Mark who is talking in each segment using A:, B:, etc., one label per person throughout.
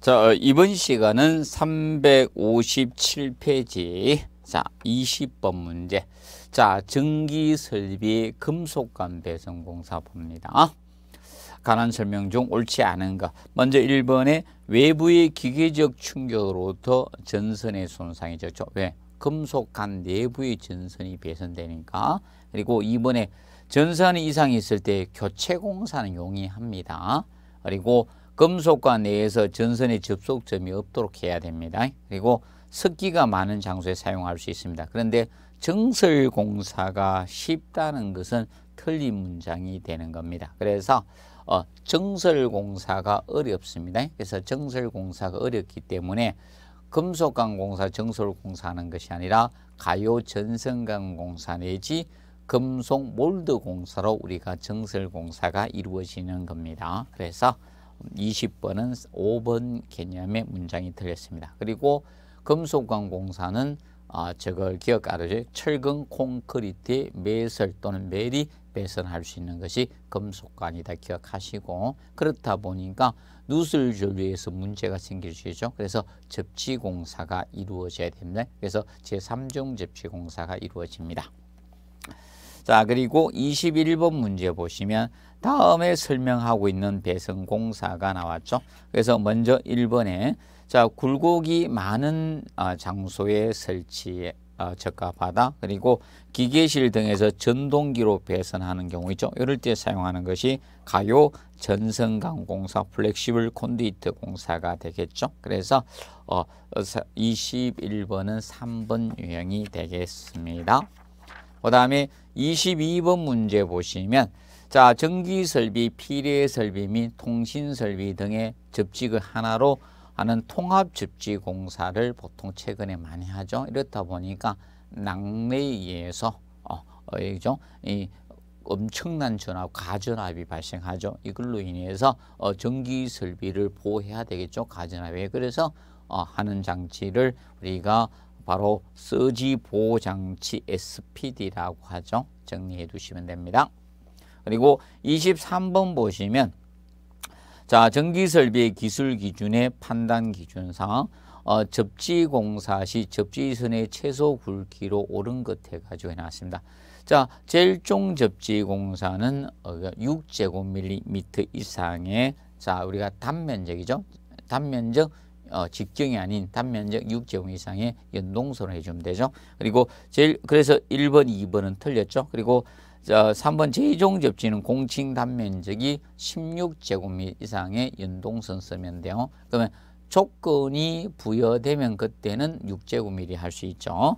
A: 자, 어, 이번 시간은 357페이지. 자, 20번 문제. 자, 전기 설비 금속관 배선 공사 봅니다. 가난 설명 중 옳지 않은 것. 먼저 1번에 외부의 기계적 충격으로부터 전선의 손상이 죠 왜? 금속관 내부의 전선이 배선되니까. 그리고 2번에 전선이 이상이 있을 때 교체 공사는 용이합니다. 그리고 금속과 내에서 전선의 접속점이 없도록 해야 됩니다. 그리고 습기가 많은 장소에 사용할 수 있습니다. 그런데 정설 공사가 쉽다는 것은 틀린 문장이 되는 겁니다. 그래서 어, 정설 공사가 어렵습니다. 그래서 정설 공사가 어렵기 때문에 금속강 공사, 정설 공사하는 것이 아니라 가요 전선강 공사 내지 금속 몰드 공사로 우리가 정설 공사가 이루어지는 겁니다. 그래서 20번은 5번 개념의 문장이 틀렸습니다. 그리고 금속광공사는 아, 저걸 기억하듯이 철근 콘크리트의 매설 또는 매리 배선할 수 있는 것이 금속관이다 기억하시고 그렇다 보니까 누설 전류에서 문제가 생길 수 있죠. 그래서 접지공사가 이루어져야 됩니다. 그래서 제3종 접지공사가 이루어집니다. 자 그리고 21번 문제 보시면 다음에 설명하고 있는 배성공사가 나왔죠. 그래서 먼저 1번에 자 굴곡이 많은 아, 장소에 설치에 아, 적합하다. 그리고 기계실 등에서 전동기로 배선하는 경우 있죠. 이럴 때 사용하는 것이 가요 전선강 공사 플렉시블 콘디트 공사가 되겠죠. 그래서 21번은 어, 3번 유형이 되겠습니다. 그 다음에 22번 문제 보시면 자, 전기 설비, 피례 설비 및 통신 설비 등의 접직을 하나로 하는 통합 접지 공사를 보통 최근에 많이 하죠. 이렇다 보니까 낙뢰에 의해서 어, 그이 어, 엄청난 전압, 가전압이 발생하죠. 이걸로 인해서 어, 전기 설비를 보호해야 되겠죠. 가전압에. 그래서 어, 하는 장치를 우리가 바로 서지 보호 장치 SPD라고 하죠. 정리해 두시면 됩니다. 그리고 23번 보시면 자 전기설비 기술 기준의 판단 기준상 어, 접지 공사 시 접지선의 최소 굵기로 오른 것 해가지고 해놨습니다. 자, 제일 종 접지 공사는 6제곱밀리미터 어, 이상의 자 우리가 단면적이죠. 단면적 어, 직경이 아닌 단면적 6제곱 이상의 연동선을 해주면 되죠. 그리고 제일 그래서 1번, 2번은 틀렸죠. 그리고 자, 3번 제종 접지는 공칭 단면적이 16제곱미 터 이상의 연동선 쓰면 돼요. 그러면 조건이 부여되면 그때는 6제곱미터할 수 있죠.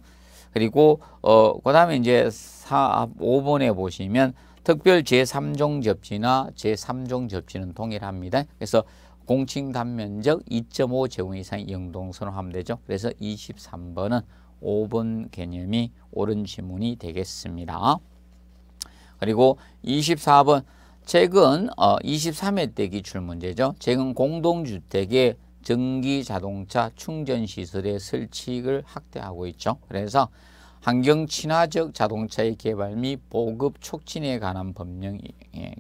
A: 그리고 어, 그다음에 이제 4, 5번에 보시면 특별 제3종 접지나 제3종 접지는 동일합니다. 그래서 공칭 단면적 2.5 제곱 미터 이상 의연동선으 하면 되죠. 그래서 23번은 5번 개념이 옳은 지문이 되겠습니다. 그리고 24번 최근 어, 23회 때 기출문제죠. 최근 공동주택의 전기자동차 충전시설의 설치를 확대하고 있죠. 그래서 환경 친화적 자동차의 개발 및 보급 촉진에 관한 법령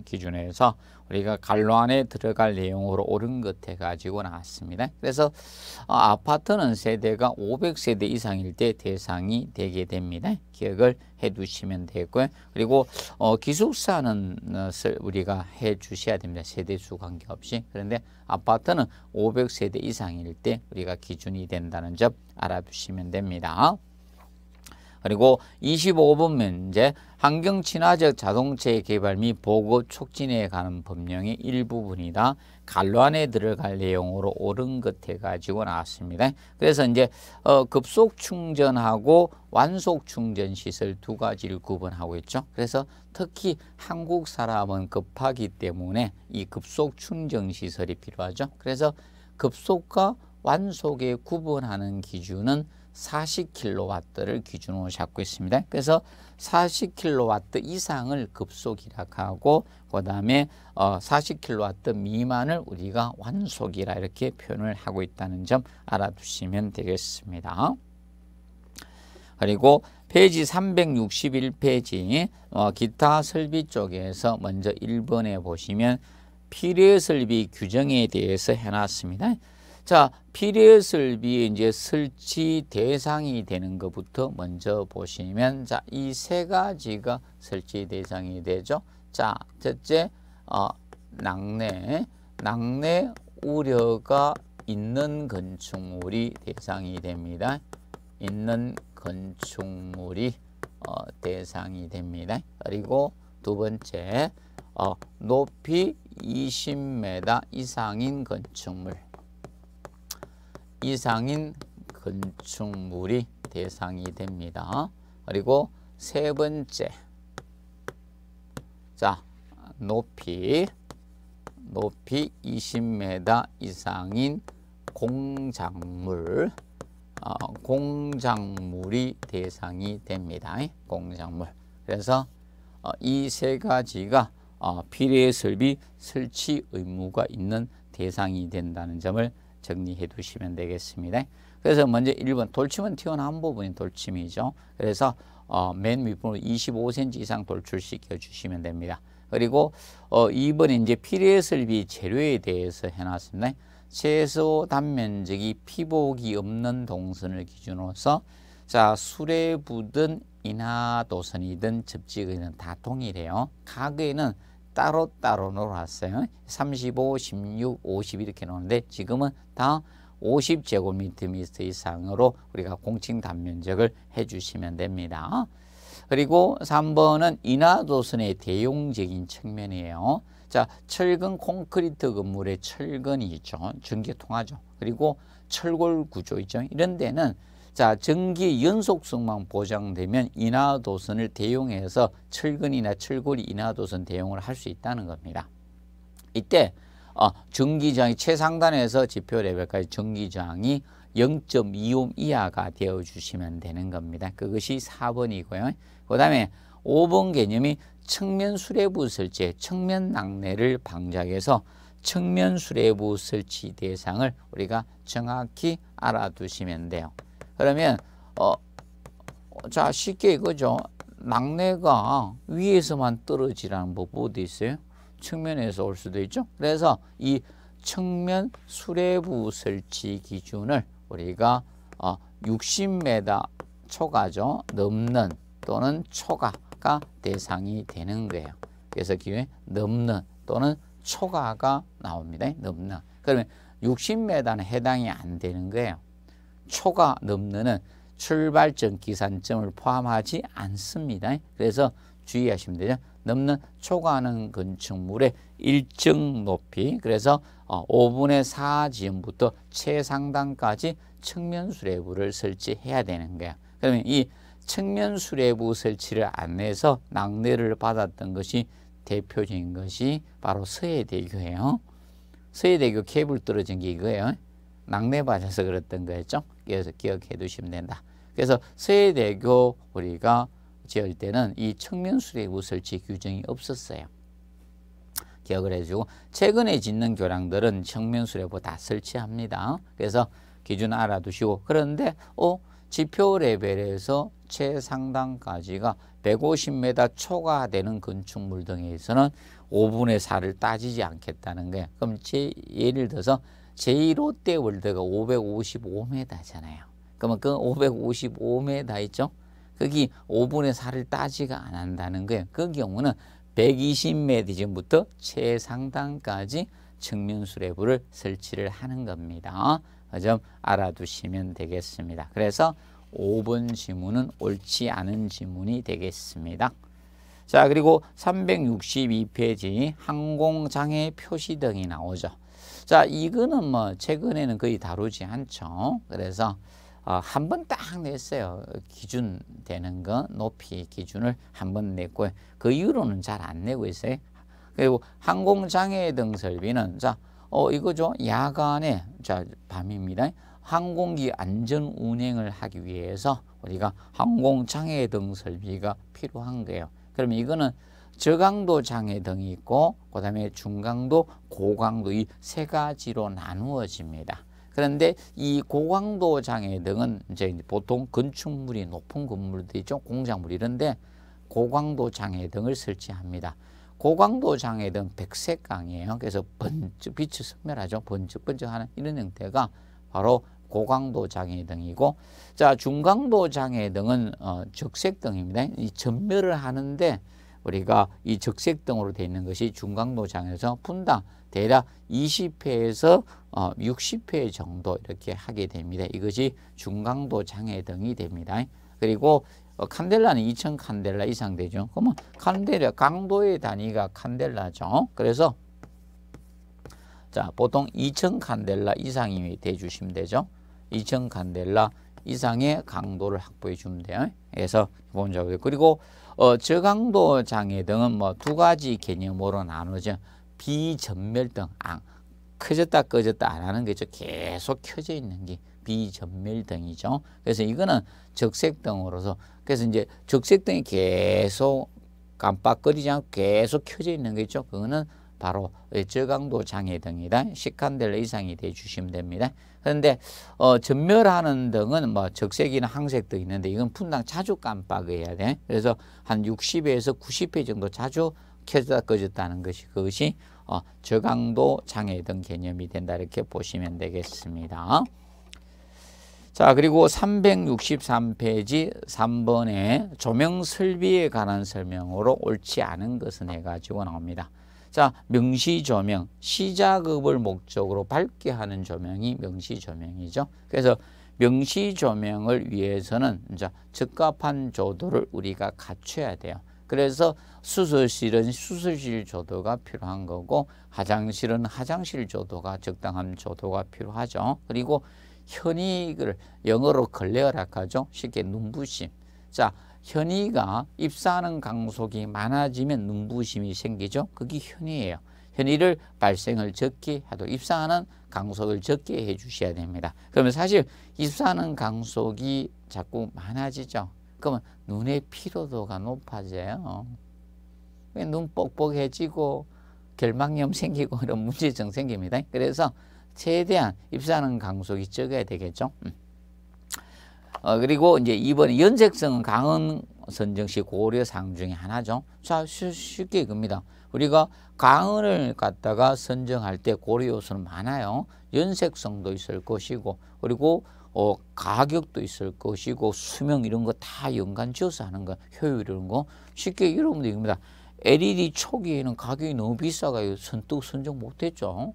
A: 기준에서 우리가 갈로안에 들어갈 내용으로 옳은 것 해가지고 나왔습니다. 그래서 어, 아파트는 세대가 500세대 이상일 때 대상이 되게 됩니다. 기억을 해두시면 되고요. 그리고 어, 기숙사는 어, 우리가 해주셔야 됩니다. 세대수 관계없이. 그런데 아파트는 500세대 이상일 때 우리가 기준이 된다는 점 알아두시면 됩니다. 그리고 25번 이제 환경 친화적 자동차의 개발 및 보급 촉진에 관한 법령의 일부분이다. 갈로안에 들어갈 내용으로 옳은 것 해가지고 나왔습니다. 그래서 이제 어, 급속 충전하고 완속 충전 시설 두 가지를 구분하고 있죠. 그래서 특히 한국 사람은 급하기 때문에 이 급속 충전 시설이 필요하죠. 그래서 급속과 완속의 구분하는 기준은 40kW를 기준으로 잡고 있습니다. 그래서 40kW 이상을 급속이라고 그다음에 40kW 어, 미만을 우리가 완속이라 이렇게 표현을 하고 있다는 점 알아두시면 되겠습니다. 그리고 페이지 361페이지 어, 기타 설비 쪽에서 먼저 1번에 보시면 필요 설비 규정에 대해서 해놨습니다. 자, 피리엇을 위해 이제 설치 대상이 되는 것부터 먼저 보시면 자, 이 세 가지가 설치 대상이 되죠. 자, 첫째 어, 낙내, 낙내 우려가 있는 건축물이 대상이 됩니다. 있는 건축물이 어, 대상이 됩니다. 그리고 두 번째, 어, 높이 20m 이상인 건축물. 이상인 건축물이 대상이 됩니다. 그리고 세 번째 자 높이 높이 20m 이상인 공작물 어, 공작물이 대상이 됩니다. 공작물 그래서 어, 이세 가지가 어, 비례 설비 설치 의무가 있는 대상이 된다는 점을 정리해 두시면 되겠습니다. 그래서 먼저 1번 돌침은 튀어나온 부분이 돌침이죠. 그래서 어, 맨 밑부분 25cm 이상 돌출시켜 주시면 됩니다. 그리고 어, 2번 이제 필요해비 재료에 대해서 해놨습니다. 최소 단면적이 피복이 없는 동선을 기준으로서 자 수레부든 인하도선이든 접지근은 다 동일해요. 가에는 따로따로 놓았어요. 35, 16, 50 이렇게 놓는데 지금은 다 50제곱미터 이상으로 우리가 공칭 단면적을 해주시면 됩니다. 그리고 3번은 인하도선의 대용적인 측면이에요. 자, 철근 콘크리트 건물의 철근이 있죠. 전기통하죠. 그리고 철골 구조 있죠. 이런 데는 자, 전기 연속성만 보장되면 인하도선을 대용해서 철근이나 철골이 인하도선 대용을 할 수 있다는 겁니다. 이때 어, 전기장이 최상단에서 지표 레벨까지 전기장이 0.2옴 이하가 되어 주시면 되는 겁니다. 그것이 4번이고요. 그 다음에 5번 개념이 측면 수레부 설치, 측면 낙뢰를 방작해서 측면 수레부 설치 대상을 우리가 정확히 알아두시면 돼요. 그러면 어, 자 쉽게 이거죠. 낙뢰가 위에서만 떨어지라는 법 어디 있어요? 측면에서 올 수도 있죠. 그래서 이 측면 수레부 설치 기준을 우리가 어, 60m 초과죠. 넘는 또는 초과가 대상이 되는 거예요. 그래서 기준 넘는 또는 초과가 나옵니다. 넘는. 그러면 60m는 해당이 안 되는 거예요. 초가 넘는 출발점 기산점을 포함하지 않습니다. 그래서 주의하시면 되죠. 넘는 초과하는 건축물의 일정 높이 그래서 5분의 어, 4 지점부터 최상단까지 측면 수레부를 설치해야 되는 거예요 그러면 이 측면 수레부 설치를 안내 해서 낙뢰를 받았던 것이 대표적인 것이 바로 서해대교예요. 서해대교 케이블 떨어진 게 이거예요. 낙뢰 받아서 그랬던 거였죠. 기억해 두시면 된다. 그래서 서해대교 우리가 지을 때는 이 청면수리 우설지 규정이 없었어요. 기억을 해주고 최근에 짓는 교량들은 청면수레보다 설치합니다. 그래서 기준 알아두시고 그런데 어 지표 레벨에서 최상단까지가 150m 초과되는 건축물 등에 서는 5분의 4를 따지지 않겠다는 거예요. 그럼 제 예를 들어서 제1호대월드가 555m잖아요. 그러면 그 555m 있죠? 거기 5분의 4를 따지가 안 한다는 거예요. 그 경우는 120m 지부터 최상단까지 측면 수레부를 설치를 하는 겁니다. 좀 알아두시면 되겠습니다. 그래서 5번 지문은 옳지 않은 지문이 되겠습니다. 자 그리고 362페이지 항공장애 표시 등이 나오죠. 자, 이거는 뭐 최근에는 거의 다루지 않죠. 그래서 어, 한번 딱 냈어요. 기준 되는 거 높이 기준을 한번 냈고 요그 이후로는 잘 안 내고 있어요. 그리고 항공장애 등 설비는 자, 어 이거죠. 야간에 자, 밤입니다. 항공기 안전 운행을 하기 위해서 우리가 항공장애 등 설비가 필요한 거예요. 그러면 이거는 저강도 장애 등이 있고 그 다음에 중강도 고강도 이 세 가지로 나누어집니다. 그런데 이 고강도 장애 등은 이제 보통 건축물이 높은 건물들이죠. 공작물 이런데 고강도 장애 등을 설치합니다. 고강도 장애 등 백색강이에요. 그래서 번쩍 빛이 선멸하죠. 번쩍번쩍하는 이런 형태가 바로 고강도 장애 등이고 자 중강도 장애 등은 어, 적색 등입니다. 이 전멸을 하는데 우리가 이 적색등으로 되어 있는 것이 중강도장에서 분당 대략 20회에서 60회 어, 정도 이렇게 하게 됩니다. 이것이 중강도 장애 등이 됩니다. 그리고 어, 칸델라는 2000 칸델라 이상 되죠. 그러면 칸델라 강도의 단위가 칸델라죠. 그래서 자, 보통 2000 칸델라 이상이 돼 주시면 되죠. 2000 칸델라 이상의 강도를 확보해 주면 돼요. 그래서 기본적으로 그리고 어, 저강도 장애 등은 뭐 두 가지 개념으로 나누죠. 비전멸등, 앙, 커졌다 꺼졌다 안 하는 거죠 계속 켜져 있는 게 비전멸등이죠. 그래서 이거는 적색등으로서 그래서 이제 적색등이 계속 깜빡거리지 않고 계속 켜져 있는 거죠. 그거는 바로 저강도 장애 등이다. 시칸델 이상이 돼 주시면 됩니다. 그런데 어, 전멸하는 등은 뭐 적색이나 항색 등 있는데 이건 분당 자주 깜빡해야 돼. 그래서 한6 0에서 90회 정도 자주 켜졌다 꺼졌다는 것이 그것이 어, 저강도 장애 등 개념이 된다 이렇게 보시면 되겠습니다. 자 그리고 363페이지 3번에 조명 설비에 관한 설명으로 옳지 않은 것은 해가지고 나옵니다. 자, 명시 조명, 시작업을 목적으로 밝게 하는 조명이 명시 조명이죠. 그래서 명시 조명을 위해서는 이제 적합한 조도를 우리가 갖춰야 돼요. 그래서 수술실은 수술실 조도가 필요한 거고 화장실은 화장실 조도가 적당한 조도가 필요하죠. 그리고 현익을 영어로 글레어라고 하죠. 쉽게 눈부심. 자, 현이가 입사하는 강속이 많아지면 눈부심이 생기죠. 그게 현이예요. 현이를 발생을 적게 하도 입사하는 강속을 적게 해 주셔야 됩니다. 그러면 사실 입사하는 강속이 자꾸 많아지죠. 그러면 눈의 피로도가 높아져요. 눈 뻑뻑해지고 결막염 생기고 이런 문제점 생깁니다. 그래서 최대한 입사하는 강속이 적어야 되겠죠. 음. 어, 그리고 이제 이번 연색성은 강은 선정시 고려 상 중에 하나죠. 자, 쉽게 이겁니다. 우리가 강은을 갖다가 선정할 때 고려 요소는 많아요. 연색성도 있을 것이고 그리고 어, 가격도 있을 것이고 수명 이런 거 다 연관 지어서 하는 거 효율 이런 거 쉽게 이러면들 이겁니다. LED 초기에는 가격이 너무 비싸가요. 선뜻 선정 못했죠.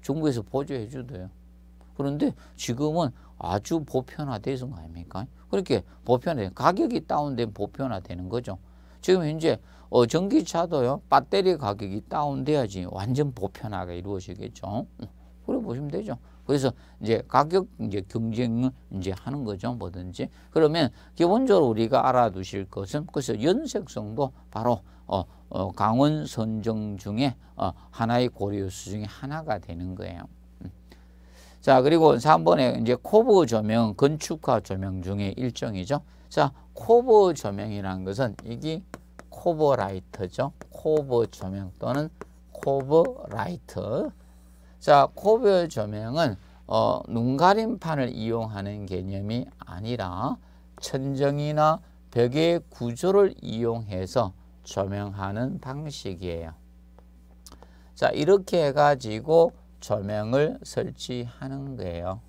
A: 중국에서 보조해 주대요. 그런데 지금은 아주 보편화돼서 아닙니까? 그렇게 보편화 가격이 다운된 보편화되는 거죠. 지금 현재 어, 전기차도요 배터리 가격이 다운돼야지 완전 보편화가 이루어지겠죠. 그래 보시면 되죠. 그래서 이제 가격 이제 경쟁을 이제 하는 거죠 뭐든지 그러면 기본적으로 우리가 알아두실 것은 그래서 연색성도 바로 어, 어 강원 선정 중에 어, 하나의 고려수 중에 하나가 되는 거예요. 자, 그리고 3번에 이제 코브 조명, 건축화 조명 중에 일정이죠 자, 코브 조명이라는 것은 이게 코브 라이트죠. 코브 조명 또는 코브 라이트. 자, 코브 조명은 어, 눈가림판을 이용하는 개념이 아니라 천정이나 벽의 구조를 이용해서 조명하는 방식이에요. 자, 이렇게 해가지고 조명을 설치하는 거예요.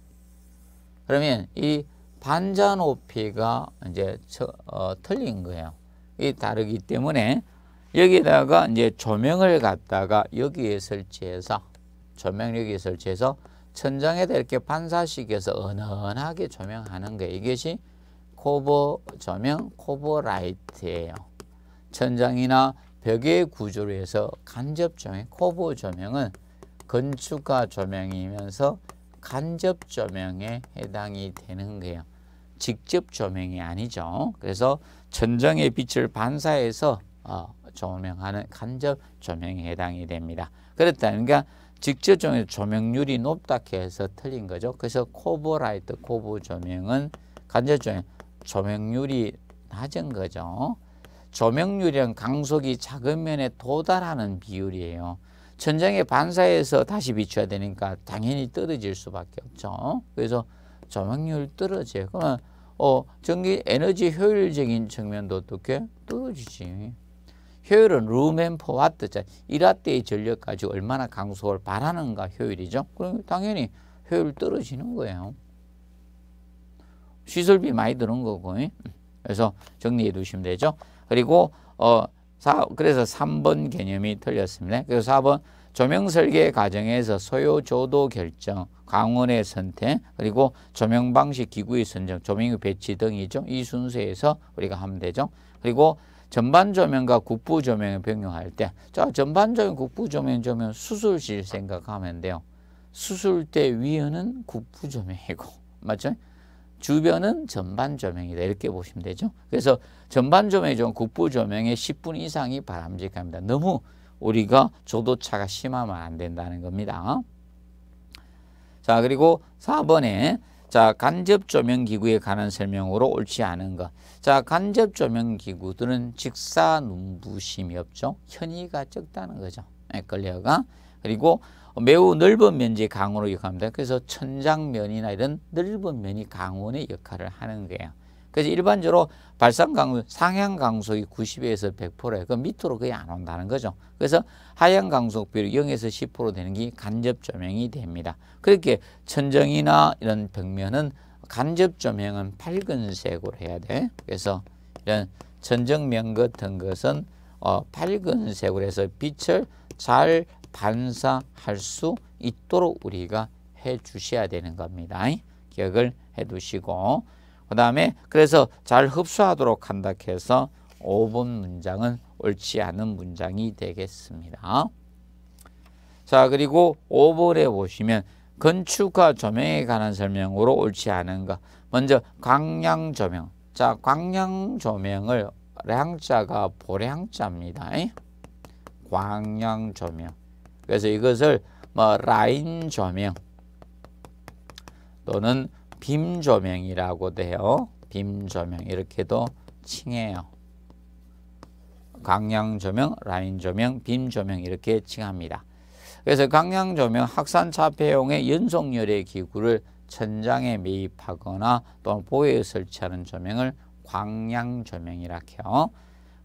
A: 그러면 이 반자 높이가 이제 어, 틀린 거예요. 이 다르기 때문에 여기다가 이제 조명을 갖다가 여기에 설치해서 조명 여기에 설치해서 천장에다 이렇게 반사시켜서 은은하게 조명하는 거예요. 이것이 코버 조명, 코버 라이트예요. 천장이나 벽의 구조로 해서 간접 조명, 코버 조명은 건축가 조명이면서 간접 조명에 해당이 되는 거예요. 직접 조명이 아니죠. 그래서 천정의 빛을 반사해서 어, 조명하는 간접 조명에 해당이 됩니다. 그렇다니까 직접 조명 조명률이 높다 해서 틀린 거죠. 그래서 코브라이트 코브 조명은 간접 조명 조명률이 낮은 거죠. 조명률이 강속이 작은 면에 도달하는 비율이에요. 천장의 반사에서 다시 비춰야 되니까 당연히 떨어질 수밖에 없죠. 그래서 점명률 떨어져요. 그러면 어, 전기 에너지 효율적인 측면도 어떻게 떨어지지. 효율은 루멘포 와트자 1와트의 전력 가지고 얼마나 강속을 바라는가 효율이죠. 그럼 당연히 효율 떨어지는 거예요. 시설비 많이 드는 거고. 그래서 정리해 두시면 되죠. 그리고 어 4, 그래서 3번 개념이 틀렸습니다. 그래서 4번 조명설계 과정에서 소요 조도 결정, 강원의 선택, 그리고 조명 방식 기구의 선정, 조명의 배치 등이죠. 이 순서에서 우리가 하면 되죠. 그리고 전반 조명과 국부 조명을 변경할 때, 자 전반 조명, 국부 조명 조면 수술실 생각하면 돼요. 수술대 위에는 국부 조명이고, 맞죠? 주변은 전반 조명이다 이렇게 보시면 되죠. 그래서 전반 조명이좀 국부 조명의 10분 이상이 바람직합니다. 너무 우리가 조도차가 심하면 안 된다는 겁니다. 자 그리고 4번에 자 간접 조명 기구에 관한 설명으로 옳지 않은 것. 자 간접 조명 기구들은 직사 눈부심이 없죠. 현의가 적다는 거죠. 에클리어가 그리고 매우 넓은 면지의 강원으로 기억합니다. 그래서 천장면이나 이런 넓은 면이 강원의 역할을 하는 거예요. 그래서 일반적으로 발상강수 상향강속이 90에서 100%예요. 그 밑으로 거의 안 온다는 거죠. 그래서 하향강속 비율 0에서 10% 되는 게 간접조명이 됩니다. 그렇게 천정이나 이런 벽면은 간접조명은 밝은색으로 해야 돼. 그래서 이런 천정면 같은 것은 어, 밝은색으로 해서 빛을 잘 반사할 수 있도록 우리가 해 주셔야 되는 겁니다. 기억을 해 두시고 그 다음에 그래서 잘 흡수하도록 한다 해서 5번 문장은 옳지 않은 문장이 되겠습니다. 자 그리고 5번에 보시면 건축과 조명에 관한 설명으로 옳지 않은 것 먼저 광량 조명 자 광량 조명을 량자가 보량자입니다. 광양 조명 그래서 이것을 뭐 라인 조명 또는 빔 조명이라고도 해요. 빔 조명 이렇게도 칭해요. 강량 조명, 라인 조명, 빔 조명 이렇게 칭합니다. 그래서 강량 조명 학산 차폐용의 연속열의 기구를 천장에 매입하거나 또는 보에 설치하는 조명을 광량 조명이라 해요.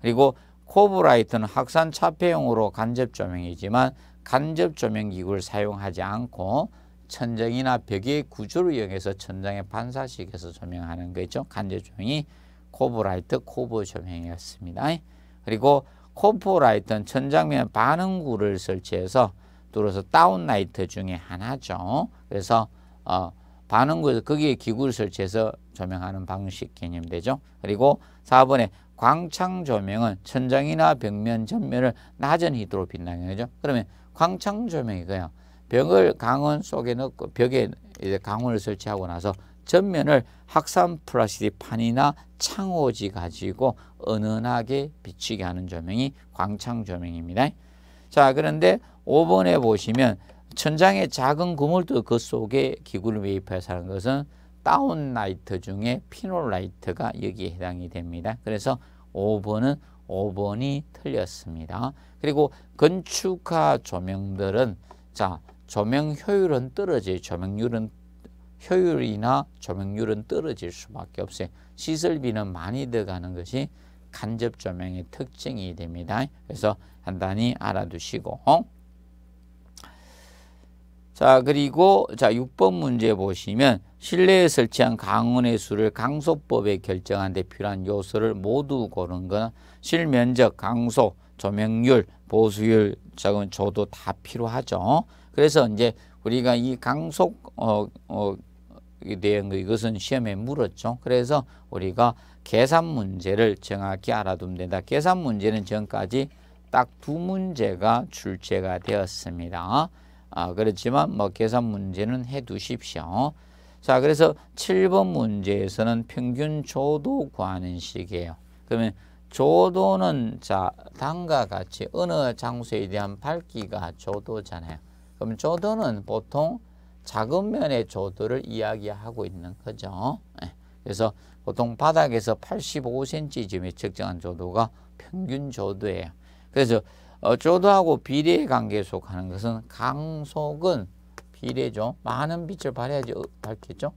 A: 그리고 코브라이트는 학산 차폐용으로 간접 조명이지만 간접 조명 기구를 사용하지 않고 천장이나 벽의 구조를 이용해서 천장에 반사식에서 조명하는 거죠. 간접 조명이 코브라이트 코브 조명이었습니다. 그리고 코브라이트는 천장면 반응구를 설치해서 뚫어서 다운라이트 중에 하나죠. 그래서 어, 반응구에서 거기에 기구를 설치해서 조명하는 방식 개념되죠. 그리고 4번에 광창 조명은 천장이나 벽면 전면을 낮은 희도로 빛나게 하죠. 그러면 광창조명이고요. 병을 강원 속에 넣고 벽에 이제 강원을 설치하고 나서 전면을 학산 플라시디 판이나 창호지 가지고 은은하게 비치게 하는 조명이 광창 조명입니다. 자 그런데 5번에 보시면 천장에 작은 구멍을 그 속에 기구를 매입해서 하는 것은 다운라이트 중에 피놀라이트가 여기에 해당이 됩니다. 그래서 5번은 5번이 틀렸습니다. 그리고 건축화 조명들은 자 조명 효율은 떨어질 조명률은 효율이나 조명률은 떨어질 수밖에 없어요. 시설비는 많이 들어가는 것이 간접 조명의 특징이 됩니다. 그래서 간단히 알아두시고 자, 그리고 자, 6번 문제 보시면 실내에 설치한 강원의 수를 강소법에 결정한 데 필요한 요소를 모두 고른 건 실면적, 강소, 조명률, 보수율, 적은 조도 다 필요하죠. 그래서 이제 우리가 이 강속 어, 어, 대한 이것은 시험에 물었죠. 그래서 우리가 계산 문제를 정확히 알아두면 된다. 계산 문제는 지금까지딱 두 문제가 출제가 되었습니다. 아, 그렇지만 뭐 계산 문제는 해 두십시오. 자, 그래서 7번 문제에서는 평균 조도 구하는식이에요. 그러면 조도는 자, 당과 같이 어느 장소에 대한 밝기가 조도잖아요. 그럼 조도는 보통 작은 면의 조도를 이야기하고 있는 거죠. 예. 그래서 보통 바닥에서 85cm쯤의 적정한 조도가 평균 조도예요. 그래서 어, 조도하고 비례 관계 속하는 것은 강속은 비례죠. 많은 빛을 발해야지 어, 밝겠죠.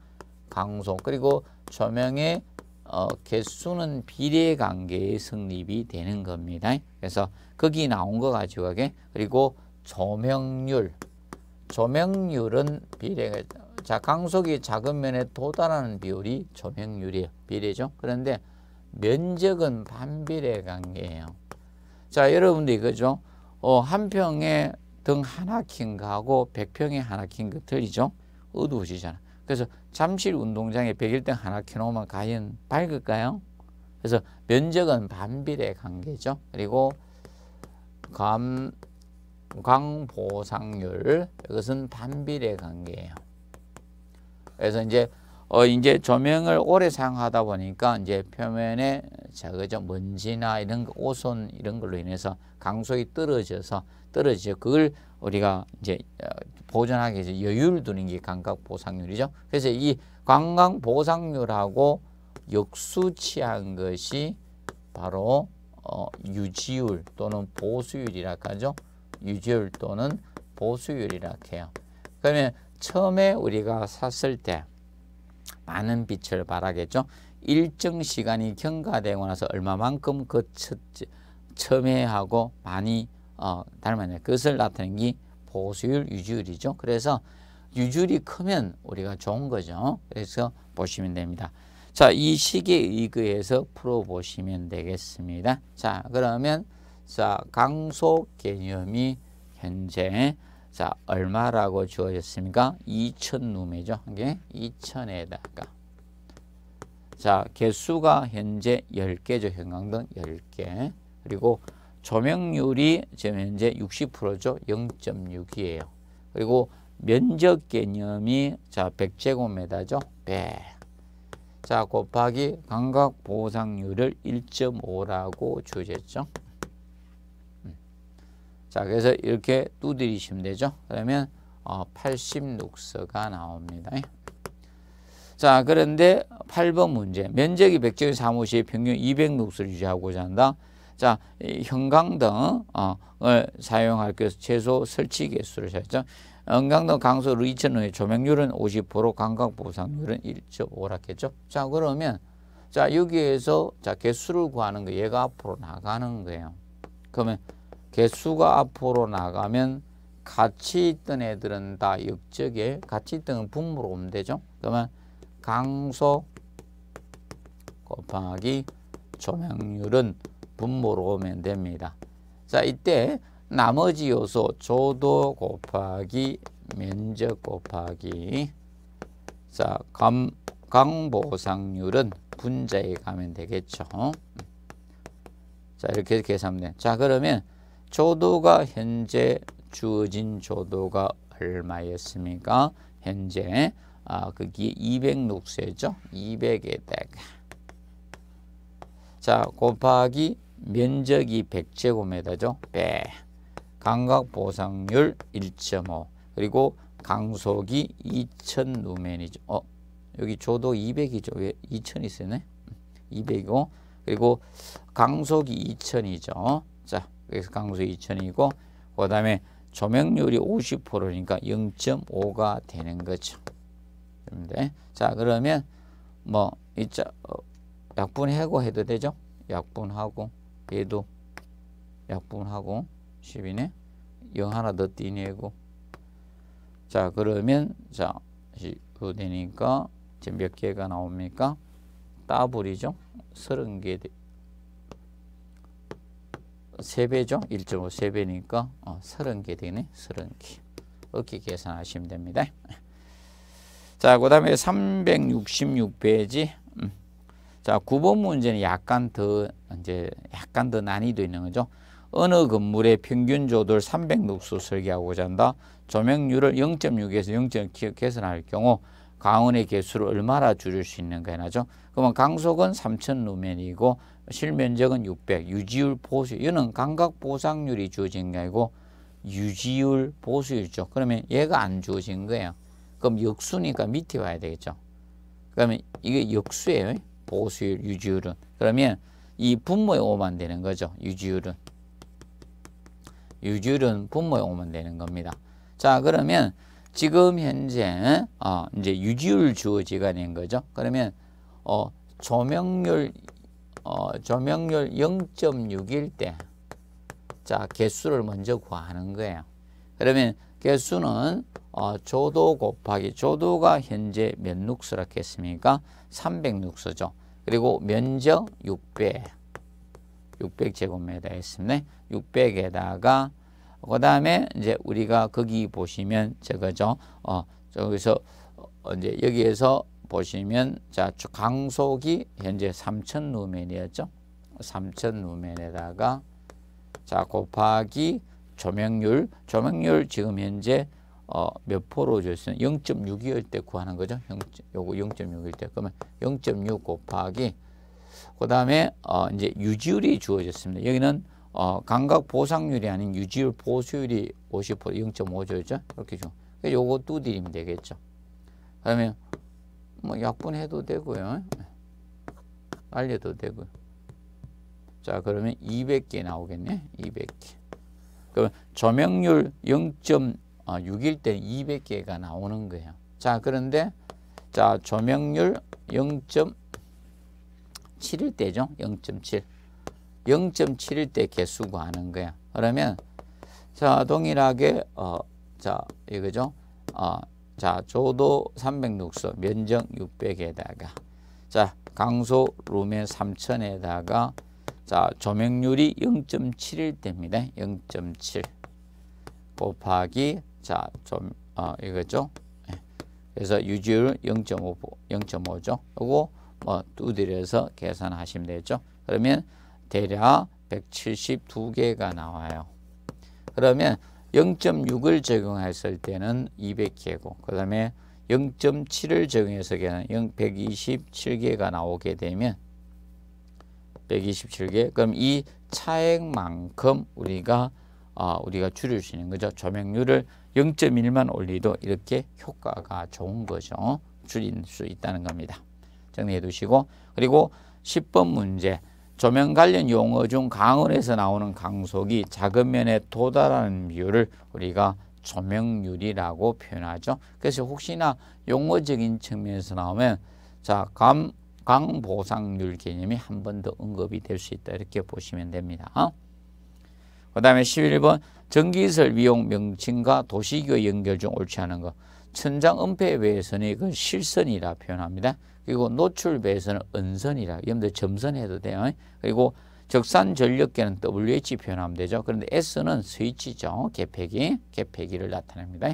A: 강속 그리고 조명의 어, 개수는 비례 관계의 성립이 되는 겁니다. 그래서 거기 나온 거 가지고 하게 그리고 조명률 조명률은 비례가 자 강속이 작은 면에 도달하는 비율이 조명률이에요. 비례죠. 그런데 면적은 반비례 관계예요. 자, 여러분들이 그죠? 어, 한 평에 등 하나 킨 거하고 100평에 하나 킨 것들이죠. 어두워지잖아. 그래서 잠실 운동장에 101등 하나 켜놓으면 과연 밝을까요? 그래서 면적은 반비례 관계죠. 그리고 감, 광보상률 이것은 반비례 관계예요. 그래서 이제 어 이제 조명을 오래 사용하다 보니까 이제 표면에 자그저 먼지나 이런 오손 이런 걸로 인해서 강속이 떨어져서 떨어지죠. 그걸 우리가 이제 어, 보존하기 위해서 여유를 두는 게 감각 보상률이죠. 그래서 이 관광 보상률하고 역수치한 것이 바로 어, 유지율 또는 보수율이라 하죠. 유지율 또는 보수율이라 해요. 그러면 처음에 우리가 샀을 때 많은 빛을 발하겠죠. 일정 시간이 경과되고 나서 얼마만큼 그 첨예하고 많이 어, 닮았냐. 그것을 나타낸 게 보수율 유지율이죠. 그래서 유지율이 크면 우리가 좋은 거죠. 그래서 보시면 됩니다. 자, 이 식에 의거해서 풀어보시면 되겠습니다. 자, 그러면 자, 강속 개념이 현재 자, 얼마라고 주어졌습니까? 2천 누메죠. 이게 2천에다가. 자, 개수가 현재 10개죠. 형광등 10개. 그리고 조명률이 지금 현재 60%죠. 0.6이에요. 그리고 면적 개념이 자 100제곱미터죠. 100. 자 곱하기 감각 보상률을 1.5라고 주제죠. 자, 그래서 이렇게 두드리시면 되죠. 그러면 어, 86서가 나옵니다. 예. 자, 그런데 8번 문제. 면적이 1 0 0제곱 사무실 평균 200녹수를 유지하고자 한다. 자, 형광등을 어, 사용할 것서 최소 설치 개수를 찾죠. 형광등 강수 리천 원에 조명률은 50%, 감각 보상률은 1.5라겠죠. 자, 그러면 자, 여기에서 자, 개수를 구하는 거 얘가 앞으로 나가는 거예요. 그러면 개수가 앞으로 나가면 같이 있던 애들은 다 역적에 같이 있던 분모로 오면 되죠. 그러면 강소 곱하기 조명률은 분모로 오면 됩니다. 자 이때 나머지 요소 조도 곱하기 면적 곱하기 자 감, 강보상률은 분자에 가면 되겠죠. 자 이렇게 계산돼. 자 그러면 조도가 현재 주어진 조도가 얼마였습니까? 현재 아, 그게 200녹세죠. 200에다가 자 곱하기 면적이 100제곱미터죠. 1 감각 보상률 1.5 그리고 강속이 2000 루멘이죠. 어 여기 조도 200이죠. 왜 2000이 쓰네? 200이고 그리고 강속이 2000이죠. 그래서 강수 2000이고 그 다음에 조명률이 50%니까 그러니까 0.5가 되는 거죠. 그런데 자 그러면 뭐 이자 어, 약분 해고 해도 되죠? 약분하고 얘도 약분하고 10이네. 0 하나 더 띄내고 자 그러면 자 되니까 지금 몇 개가 나옵니까? 따블이죠. 30개 3배죠. 1.5 3배니까 어, 30개 되네. 30개. 어깨 계산하시면 됩니다. 자, 그 다음에 366페이지. 음. 자, 9번 문제는 약간 더, 이제, 약간 더 난이도 있는 거죠. 어느 건물의 평균 조도 300룩수 설계하고자 한다. 조명률을 0.6에서 0.6 개선할 경우 강원의 개수를 얼마나 줄일 수 있는가 해나죠. 그러면 강속은 3,000 루멘이고 실면적은 600, 유지율 보수, 이거는 감각 보상률이 주어진 게 아니고 유지율 보수율이죠. 그러면 얘가 안 주어진 거예요. 그럼 역수니까 밑에 와야 되겠죠. 그러면 이게 역수예요. 보수율, 유지율은. 그러면 이 분모에 오면 되는 거죠. 유지율은. 유지율은 분모에 오면 되는 겁니다. 자, 그러면 지금 현재 어, 이제 유지율 주어지가 된 거죠. 그러면 어, 조명률 어, 조명률 0.6일 때, 자, 개수를 먼저 구하는 거예요. 그러면 개수는 어, 조도 곱하기, 조도가 현재 몇 룩스라고 습니까 300룩스죠. 그리고 면적 600, 600제곱미터 했습니다. 600에다가, 그 다음에 이제 우리가 거기 보시면 저거죠. 어, 여기서, 어, 이제 여기에서 보시면 자 강속이 현재 3천 루멘이었죠. 3천 루멘에다가 자 곱하기 조명률 조명률 지금 현재 어, 몇 프로 줬으면 0 6일때 구하는 거죠. 요거 0.6일 때 그러면 0.6 곱하기 그다음에 어, 이제 유지율이 주어졌습니다. 여기는 어, 감각 보상률이 아닌 유지율 보수율이 50% 0.5죠. 이렇게 좀 요거 뚜드리면 되겠죠. 그러면 뭐 약분해도 되고요. 알려도 되고요. 자, 그러면 200개 나오겠네. 200개. 그러면 점률 0.6일 아, 때 200개가 나오는 거예요. 자, 그런데 자, 점역률 0.7일 때죠. 0.7. 0.7일 때 개수 구하는 거야. 그러면 자, 동일하게 어, 자, 이거죠. 어, 자, 조도 306소, 면적 600에다가 자, 강소 룸의 3000에다가 자, 조명률이 0.7일 때입니다. 0.7 곱하기 자, 좀 어, 이거죠. 예. 그래서 유지율 0.5, 0.5죠. 그리고 뭐 두드려서 계산하시면 되죠. 그러면 대략 172개가 나와요. 그러면 0.6을 적용했을 때는 200개고 그 다음에 0.7을 적용해서 127개가 나오게 되면 127개 그럼 이 차액만큼 우리가 아, 우리가 줄일 수 있는 거죠. 조명률을 0.1만 올리도 이렇게 효과가 좋은 거죠. 줄일 수 있다는 겁니다. 정리해 두시고 그리고 10번 문제 조명 관련 용어 중 강원에서 나오는 강속이 작은 면에 도달하는 비율을 우리가 조명률이라고 표현하죠. 그래서 혹시나 용어적인 측면에서 나오면 자, 감, 강보상률 개념이 한 번 더 언급이 될 수 있다. 이렇게 보시면 됩니다. 어? 그 다음에 11번 전기설 이용 명칭과 도시교 연결 중 옳지 않은 것. 천장 은폐외선 이건 그 실선이라 표현합니다. 그리고 노출 배에서 은선이라 여러분들 점선해도 돼요. 그리고 적산 전력계는 WH 표현하면 되죠. 그런데 S는 스위치죠. 개폐기, 개폐기를 나타냅니다.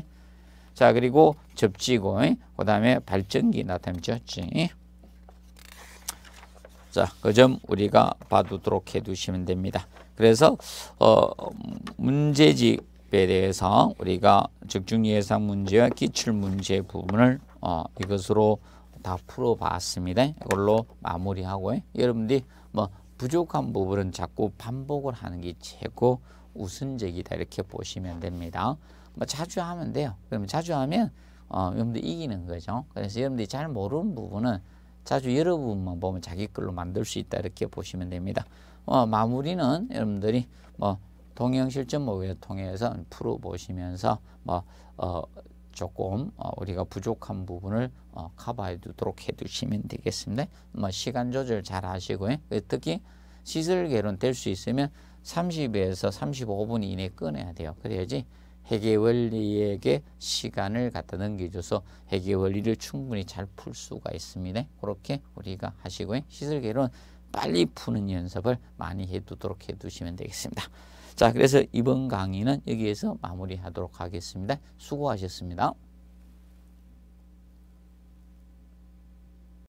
A: 자, 그리고 접지고, 그 다음에 발전기 나타내죠. G. 자, 그 점 우리가 봐두도록 해두시면 됩니다. 그래서 어, 문제지 집에 대해서 우리가 적중예상 문제와 기출 문제 부분을 어, 이것으로 다 풀어봤습니다. 이걸로 마무리하고 여러분들이 뭐 부족한 부분은 자꾸 반복을 하는 게 최고 우선적이다 이렇게 보시면 됩니다. 뭐 자주 하면 돼요. 그럼 자주 하면 어, 여러분들 이기는 거죠. 그래서 여러분들이 잘 모르는 부분은 자주 여러분만 보면 자기 걸로 만들 수 있다 이렇게 보시면 됩니다. 어, 마무리는 여러분들이 뭐 동영실점 모의 뭐 통해서 풀어보시면서 뭐 어, 조금 어, 우리가 부족한 부분을 어, 커버해 두도록 해두시면 되겠습니다. 뭐 시간 조절 잘 하시고요. 예? 그 특히 시설 개론 될 수 있으면 30에서 35분 이내 에꺼내야 돼요. 그래야지 해계 원리에게 시간을 갖다 넘겨줘서 해계 원리를 충분히 잘 풀 수가 있습니다. 그렇게 우리가 하시고요. 예? 시설 개론 빨리 푸는 연습을 많이 해두도록 해두시면 되겠습니다. 자, 그래서 이번 강의는 여기에서 마무리하도록 하겠습니다. 수고하셨습니다.